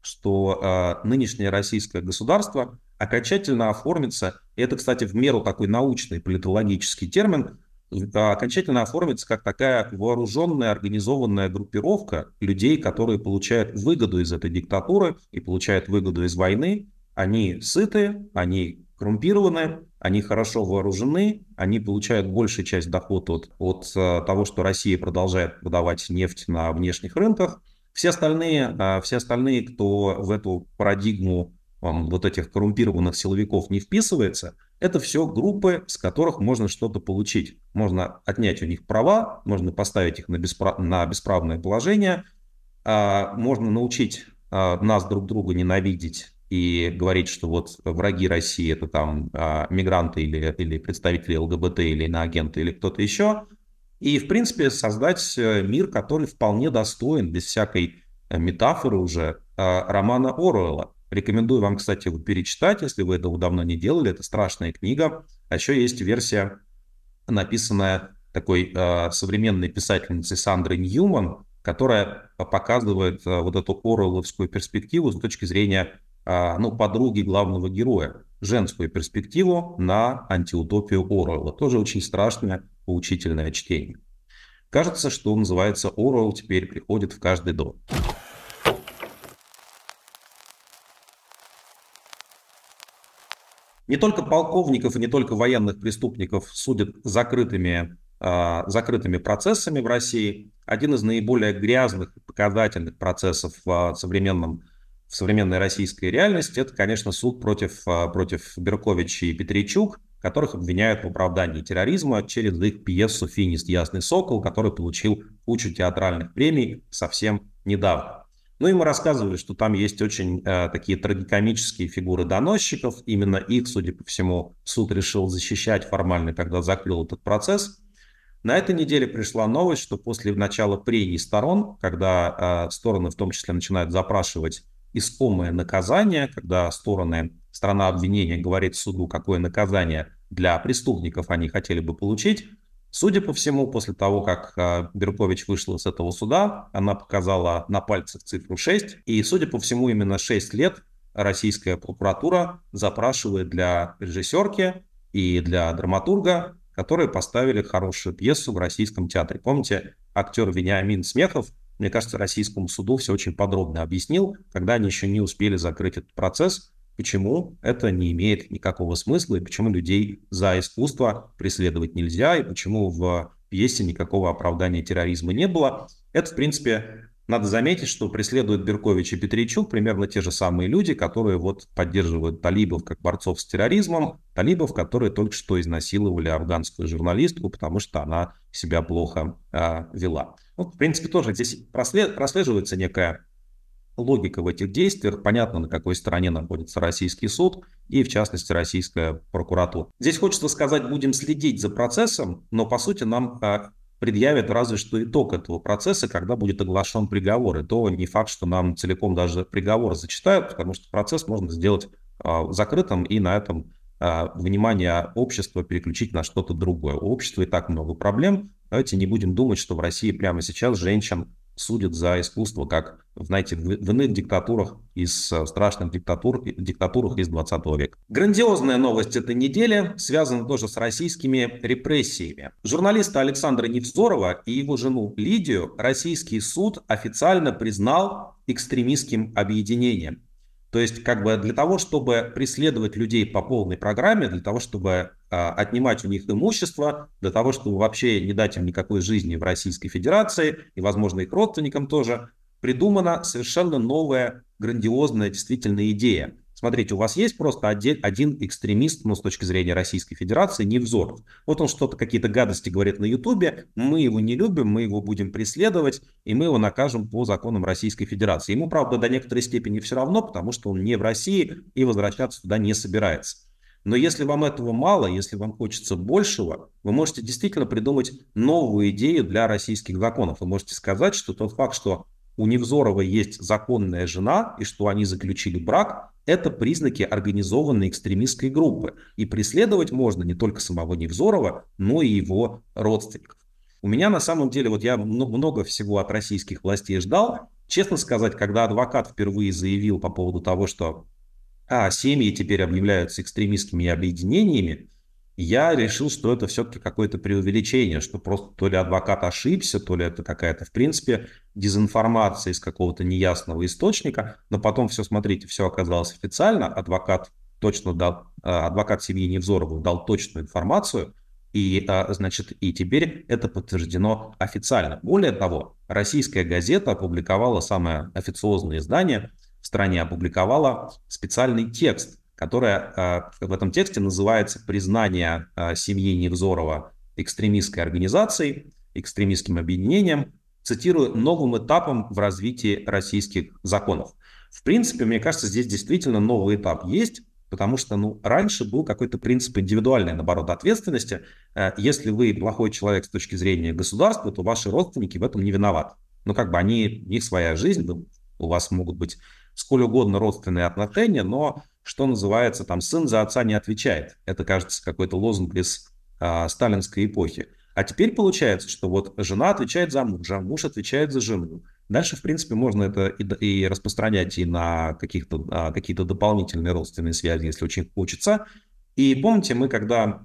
что э, нынешнее российское государство окончательно оформится, и это, кстати, в меру такой научный политологический термин, окончательно оформится как такая вооруженная, организованная группировка людей, которые получают выгоду из этой диктатуры и получают выгоду из войны. Они сыты, они коррумпированы, они хорошо вооружены, они получают большую часть дохода от, от э, того, что Россия продолжает продавать нефть на внешних рынках. Все остальные, э, все остальные, кто в эту парадигму эм, вот этих коррумпированных силовиков не вписывается – это все группы, с которых можно что-то получить. Можно отнять у них права, можно поставить их на, беспра... на бесправное положение, а, можно научить а, нас друг друга ненавидеть и говорить, что вот враги России это там а, мигранты или, или представители ЛГБТ или иноагенты или кто-то еще. И, в принципе, создать э, мир, который вполне достоин, без всякой э, метафоры уже, а, романа Оруэлла. Рекомендую вам, кстати, его перечитать, если вы этого давно не делали. Это страшная книга. А еще есть версия, написанная такой э, современной писательницей Сандрой Ньюман, которая показывает э, вот эту Оруэлловскую перспективу с точки зрения э, ну, подруги главного героя, женскую перспективу на антиутопию Оруэлла. Тоже очень страшное, поучительное чтение. Кажется, что называется Оруэлл теперь приходит в каждый дом. не только полковников и не только военных преступников судят закрытыми, а, закрытыми процессами в России. Один из наиболее грязных и показательных процессов в, а, современном, в современной российской реальности – это, конечно, суд против, а, против Берковича и Петричук, которых обвиняют в оправдании терроризма через их пьесу «Финист. Ясный сокол», который получил кучу театральных премий совсем недавно. Ну и мы рассказывали, что там есть очень э, такие трагикомические фигуры доносчиков. Именно их, судя по всему, суд решил защищать формально, когда закрыл этот процесс. На этой неделе пришла новость, что после начала прений сторон, когда э, стороны в том числе начинают запрашивать искомое наказание, когда стороны, страна обвинения говорит суду, какое наказание для преступников они хотели бы получить, Судя по всему, после того, как а, Беркович вышла с этого суда, она показала на пальцах цифру 6, и, судя по всему, именно 6 лет российская прокуратура запрашивает для режиссерки и для драматурга, которые поставили хорошую пьесу в российском театре. Помните, актер Вениамин Смехов, мне кажется, российскому суду все очень подробно объяснил, когда они еще не успели закрыть этот процесс, почему это не имеет никакого смысла, и почему людей за искусство преследовать нельзя, и почему в пьесе никакого оправдания терроризма не было. Это, в принципе, надо заметить, что преследуют Беркович и Петричук примерно те же самые люди, которые вот поддерживают талибов как борцов с терроризмом, талибов, которые только что изнасиловали афганскую журналистку, потому что она себя плохо э, вела. Ну, в принципе, тоже здесь прослеживается некая логика в этих действиях, понятно, на какой стороне находится российский суд и, в частности, российская прокуратура. Здесь хочется сказать, будем следить за процессом, но, по сути, нам а, предъявят разве что итог этого процесса, когда будет оглашен приговор. И то не факт, что нам целиком даже приговор зачитают, потому что процесс можно сделать а, закрытым и на этом а, внимание общества переключить на что-то другое. У общества и так много проблем. Давайте не будем думать, что в России прямо сейчас женщин судят за искусство, как, знаете, в, в иных диктатурах, из э, страшных диктатур, диктатурах из 20 века. Грандиозная новость этой недели связана тоже с российскими репрессиями. Журналиста Александра Невзорова и его жену Лидию российский суд официально признал экстремистским объединением. То есть, как бы для того, чтобы преследовать людей по полной программе, для того, чтобы а, отнимать у них имущество для того, чтобы вообще не дать им никакой жизни в Российской Федерации и, возможно, их родственникам тоже, придумана совершенно новая, грандиозная действительно идея. Смотрите, у вас есть просто отдель, один экстремист, ну, с точки зрения Российской Федерации, Невзоров. Вот он что-то, какие-то гадости говорит на Ютубе, мы его не любим, мы его будем преследовать, и мы его накажем по законам Российской Федерации. Ему, правда, до некоторой степени все равно, потому что он не в России и возвращаться туда не собирается. Но если вам этого мало, если вам хочется большего, вы можете действительно придумать новую идею для российских законов. Вы можете сказать, что тот факт, что у Невзорова есть законная жена и что они заключили брак, это признаки организованной экстремистской группы. И преследовать можно не только самого Невзорова, но и его родственников. У меня на самом деле, вот я много всего от российских властей ждал. Честно сказать, когда адвокат впервые заявил по поводу того, что а семьи теперь объявляются экстремистскими объединениями, я решил, что это все-таки какое-то преувеличение, что просто то ли адвокат ошибся, то ли это какая-то, в принципе, дезинформация из какого-то неясного источника, но потом все, смотрите, все оказалось официально, адвокат точно дал, э, адвокат семьи Невзорова дал точную информацию, и, а, значит, и теперь это подтверждено официально. Более того, российская газета опубликовала самое официозное издание, в стране опубликовала специальный текст, которая а, в этом тексте называется «Признание а, семьи Невзорова экстремистской организацией, экстремистским объединением, цитирую, новым этапом в развитии российских законов». В принципе, мне кажется, здесь действительно новый этап есть, потому что ну, раньше был какой-то принцип индивидуальной, наоборот, ответственности. Э, если вы плохой человек с точки зрения государства, то ваши родственники в этом не виноваты. Ну, как бы они, их своя жизнь, у вас могут быть сколь угодно родственные отношения, но, что называется, там сын за отца не отвечает. Это, кажется, какой-то лозунг из а, сталинской эпохи. А теперь получается, что вот жена отвечает за мужа, муж отвечает за жену. Дальше, в принципе, можно это и, и распространять и на каких-то, а, какие-то дополнительные родственные связи, если очень хочется. И помните, мы когда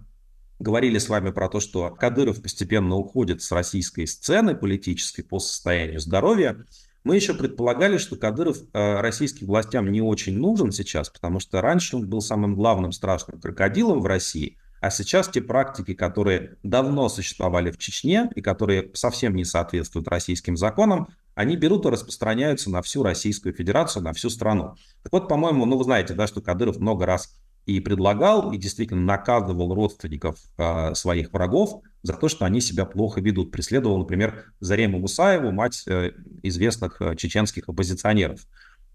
говорили с вами про то, что Кадыров постепенно уходит с российской сцены политической по состоянию здоровья, мы еще предполагали, что Кадыров э, российским властям не очень нужен сейчас, потому что раньше он был самым главным страшным крокодилом в России, а сейчас те практики, которые давно существовали в Чечне и которые совсем не соответствуют российским законам, они берут и распространяются на всю Российскую Федерацию, на всю страну. Так вот, по-моему, ну вы знаете, да, что Кадыров много раз и предлагал, и действительно наказывал родственников э, своих врагов за то, что они себя плохо ведут. Преследовал, например, Зарему Мусаеву, мать э, известных э, чеченских оппозиционеров.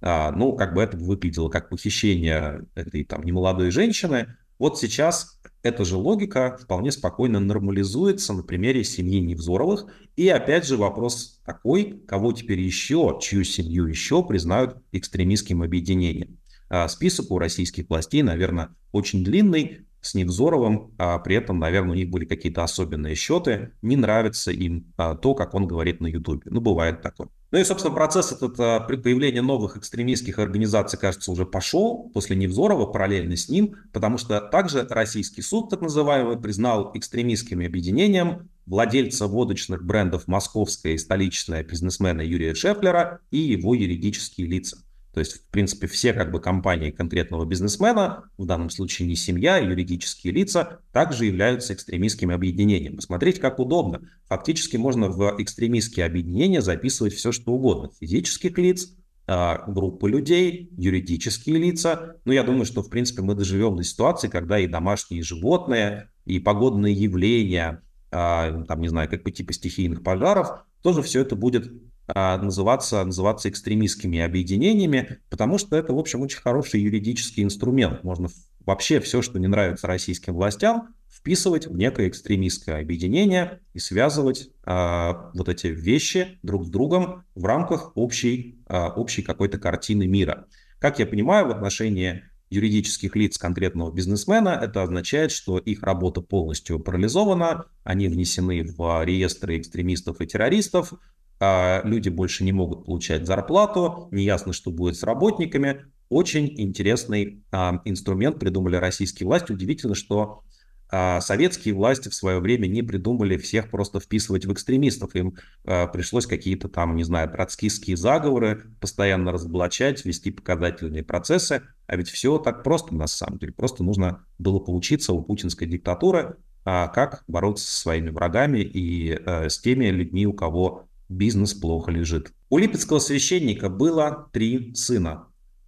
А, ну, как бы это выглядело как похищение этой там немолодой женщины. Вот сейчас эта же логика вполне спокойно нормализуется на примере семьи Невзоровых. И опять же вопрос такой, кого теперь еще, чью семью еще признают экстремистским объединением. А, список у российских властей, наверное, очень длинный с Невзоровым, а при этом, наверное, у них были какие-то особенные счеты, не нравится им а, то, как он говорит на Ютубе. Ну, бывает такое. Ну и, собственно, процесс этот а, при новых экстремистских организаций, кажется, уже пошел после Невзорова, параллельно с ним, потому что также российский суд, так называемый, признал экстремистским объединением владельца водочных брендов московская и столичная бизнесмена Юрия Шефлера и его юридические лица. То есть, в принципе, все как бы компании конкретного бизнесмена, в данном случае не семья, а юридические лица, также являются экстремистскими объединениями. Посмотреть, как удобно. Фактически можно в экстремистские объединения записывать все, что угодно. Физических лиц, а, группы людей, юридические лица. Но ну, я думаю, что, в принципе, мы доживем до ситуации, когда и домашние животные, и погодные явления, а, там, не знаю, как по типу стихийных пожаров, тоже все это будет а, называться, называться экстремистскими объединениями, потому что это, в общем, очень хороший юридический инструмент. Можно вообще все, что не нравится российским властям, вписывать в некое экстремистское объединение и связывать э, вот эти вещи друг с другом в рамках общей, э, общей какой-то картины мира. Как я понимаю, в отношении юридических лиц конкретного бизнесмена, это означает, что их работа полностью парализована, они внесены в реестры экстремистов и террористов, а, люди больше не могут получать зарплату, неясно, что будет с работниками. Очень интересный а, инструмент придумали российские власти. Удивительно, что а, советские власти в свое время не придумали всех просто вписывать в экстремистов. Им пришлось какие-то там, не знаю, троцкистские заговоры постоянно разоблачать, вести показательные процессы. А ведь все так просто на самом деле. Просто нужно было поучиться у путинской диктатуры, как бороться со своими врагами и э, с теми людьми, у кого бизнес плохо лежит. У липецкого священника было три сына.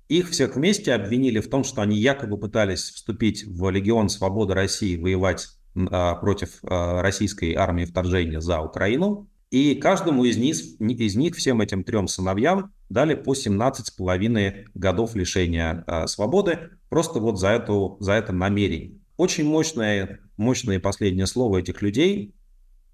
Их всех вместе обвинили в том, что они якобы пытались вступить в Легион Свободы России, воевать э, против э, российской армии вторжения за Украину. И каждому из них, из них, всем этим трем сыновьям, дали по 17,5 годов лишения э, свободы просто вот за, эту, за это намерение. Очень мощное, мощное последнее слово этих людей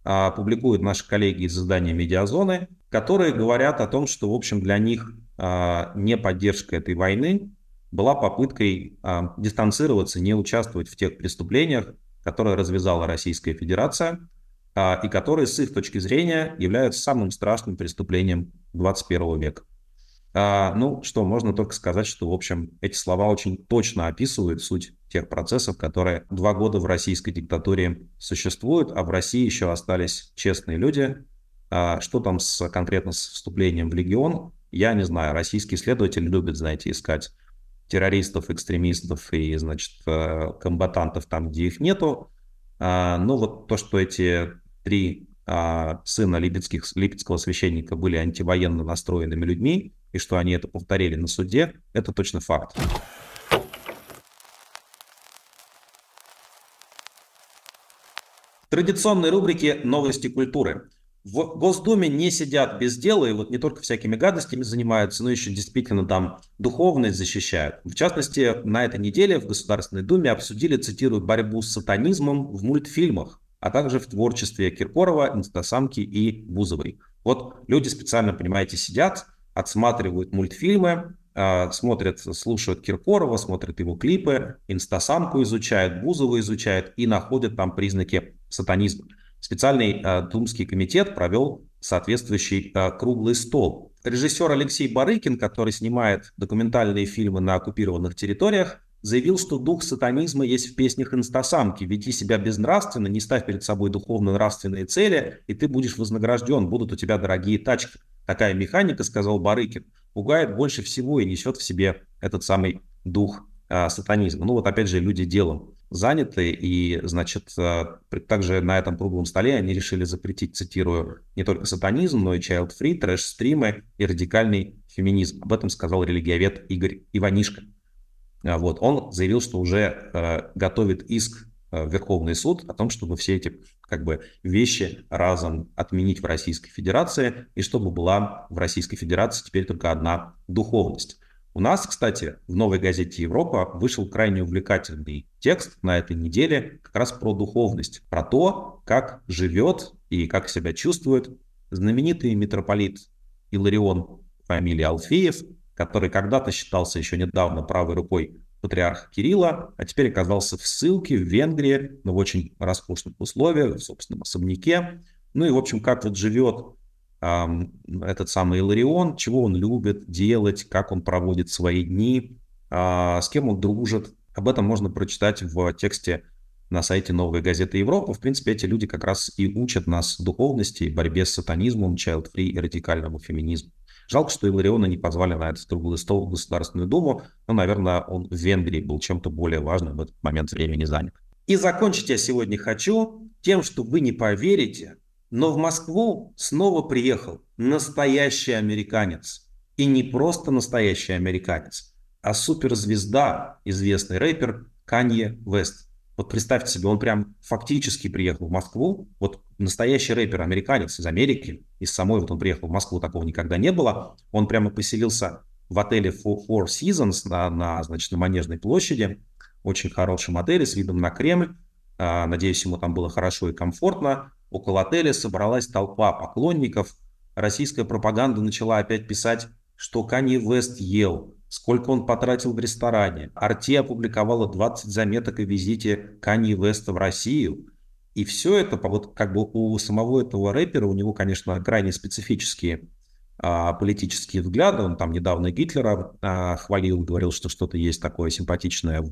а, публикуют наши коллеги из издания «Медиазоны», которые говорят о том, что, в общем, для них а, не поддержка этой войны была попыткой а, дистанцироваться, не участвовать в тех преступлениях, которые развязала Российская Федерация и которые, с их точки зрения, являются самым страшным преступлением 21 века. Ну, что можно только сказать, что, в общем, эти слова очень точно описывают суть тех процессов, которые два года в российской диктатуре существуют, а в России еще остались честные люди. А, что там с, конкретно с вступлением в легион, я не знаю. Российский следователь любит, знаете, искать террористов, экстремистов и, значит, э, комбатантов там, где их нету. А, Но ну вот то, что эти три а, сына липецких, липецкого священника были антивоенно настроенными людьми, и что они это повторили на суде, это точно факт. традиционной рубрике «Новости культуры». В Госдуме не сидят без дела, и вот не только всякими гадостями занимаются, но еще действительно там духовность защищают. В частности, на этой неделе в Государственной Думе обсудили, цитирую, борьбу с сатанизмом в мультфильмах, а также в творчестве Киркорова, Инстасамки и Бузовой. Вот люди специально, понимаете, сидят, отсматривают мультфильмы, а, смотрят, слушают Киркорова, смотрят его клипы, инстасамку изучают, Бузову изучают и находят там признаки сатанизма. Специальный э, Думский комитет провел соответствующий э, круглый стол. Режиссер Алексей Барыкин, который снимает документальные фильмы на оккупированных территориях, заявил, что дух сатанизма есть в песнях инстасамки. Веди себя безнравственно, не ставь перед собой духовно-нравственные цели, и ты будешь вознагражден, будут у тебя дорогие тачки. Такая механика, сказал Барыкин, пугает больше всего и несет в себе этот самый дух а, сатанизма. Ну вот опять же люди делом заняты, и, значит, а, также на этом круглом столе они решили запретить, цитирую, не только сатанизм, но и child-free, трэш-стримы и радикальный феминизм. Об этом сказал религиовед Игорь Иванишко. А вот, он заявил, что уже э, готовит иск в Верховный суд о том, чтобы все эти как бы вещи разом отменить в Российской Федерации и чтобы была в Российской Федерации теперь только одна духовность. У нас, кстати, в новой газете «Европа» вышел крайне увлекательный текст на этой неделе как раз про духовность, про то, как живет и как себя чувствует знаменитый митрополит Иларион фамилии Алфеев, который когда-то считался еще недавно правой рукой патриарха Кирилла, а теперь оказался в ссылке в Венгрии, но в очень роскошных условиях, в собственном особняке. Ну и, в общем, как вот живет этот самый Иларион, чего он любит делать, как он проводит свои дни, а, с кем он дружит. Об этом можно прочитать в тексте на сайте Новой газеты Европы. В принципе, эти люди как раз и учат нас духовности, борьбе с сатанизмом, child-free и радикальному феминизму. Жалко, что Илариона не позвали на этот круглый стол в Государственную Думу, но, наверное, он в Венгрии был чем-то более важным в этот момент времени занят. И закончить я сегодня хочу тем, что вы не поверите, но в Москву снова приехал настоящий американец. И не просто настоящий американец, а суперзвезда, известный рэпер Канье Вест. Вот представьте себе, он прям фактически приехал в Москву. Вот настоящий рэпер, американец из Америки, из самой, вот он приехал в Москву, такого никогда не было. Он прямо поселился в отеле Four Seasons на, на, значит, на Манежной площади. Очень хорошем отеле с видом на Кремль. А, надеюсь, ему там было хорошо и комфортно. Около отеля собралась толпа поклонников. Российская пропаганда начала опять писать, что Канье Вест ел, сколько он потратил в ресторане. Арти опубликовала 20 заметок о визите Канье Веста в Россию. И все это, вот как бы у самого этого рэпера, у него, конечно, крайне специфические а, политические взгляды. Он там недавно Гитлера а, хвалил, говорил, что что-то есть такое симпатичное в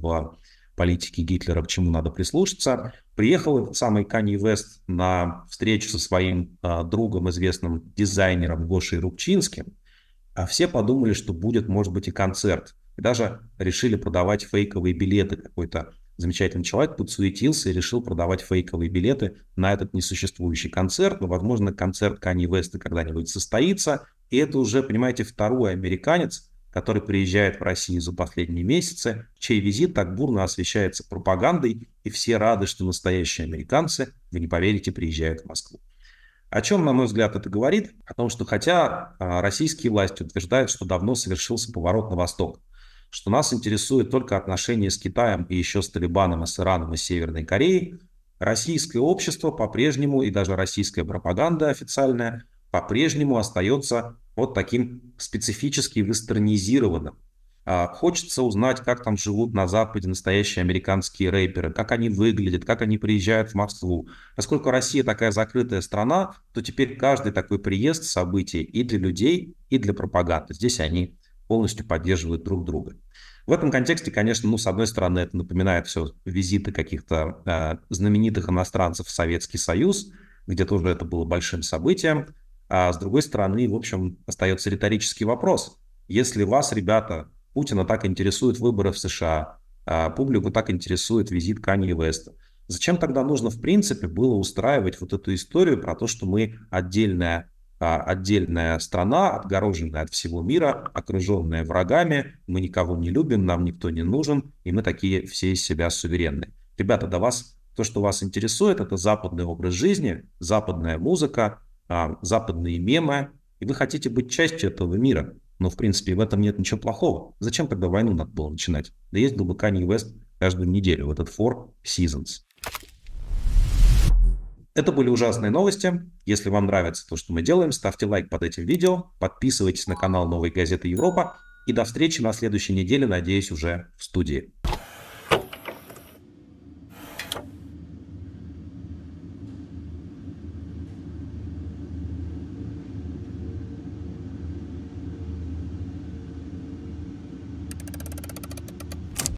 политики Гитлера, к чему надо прислушаться. Приехал этот самый Канье Вест на встречу со своим а, другом, известным дизайнером Гошей Рубчинским, а все подумали, что будет, может быть, и концерт. И даже решили продавать фейковые билеты. Какой-то замечательный человек подсуетился и решил продавать фейковые билеты на этот несуществующий концерт. Но, возможно, концерт Канье Веста когда-нибудь состоится. И это уже, понимаете, второй американец, который приезжает в Россию за последние месяцы, чей визит так бурно освещается пропагандой, и все рады, что настоящие американцы, вы не поверите, приезжают в Москву. О чем, на мой взгляд, это говорит? О том, что хотя а, российские власти утверждают, что давно совершился поворот на восток, что нас интересует только отношения с Китаем и еще с Талибаном, и с Ираном и с Северной Кореей, российское общество по-прежнему и даже российская пропаганда официальная по-прежнему остается вот таким специфически вестернизированным. А, хочется узнать, как там живут на Западе настоящие американские рэперы, как они выглядят, как они приезжают в Москву. Поскольку Россия такая закрытая страна, то теперь каждый такой приезд событий и для людей, и для пропаганды. Здесь они полностью поддерживают друг друга. В этом контексте, конечно, ну, с одной стороны, это напоминает все визиты каких-то э, знаменитых иностранцев в Советский Союз, где тоже это было большим событием. А с другой стороны, в общем, остается риторический вопрос. Если вас, ребята, Путина так интересуют выборы в США, а публику так интересует визит Канье Веста, зачем тогда нужно, в принципе, было устраивать вот эту историю про то, что мы отдельная а, отдельная страна, отгороженная от всего мира, окруженная врагами, мы никого не любим, нам никто не нужен, и мы такие все из себя суверенные. Ребята, до вас то, что вас интересует, это западный образ жизни, западная музыка, а, западные мемы, и вы хотите быть частью этого мира. Но, в принципе, в этом нет ничего плохого. Зачем тогда войну надо было начинать? Да есть бы Kanye West каждую неделю, в этот Four Seasons. Это были ужасные новости. Если вам нравится то, что мы делаем, ставьте лайк под этим видео, подписывайтесь на канал Новой газеты Европа и до встречи на следующей неделе, надеюсь, уже в студии.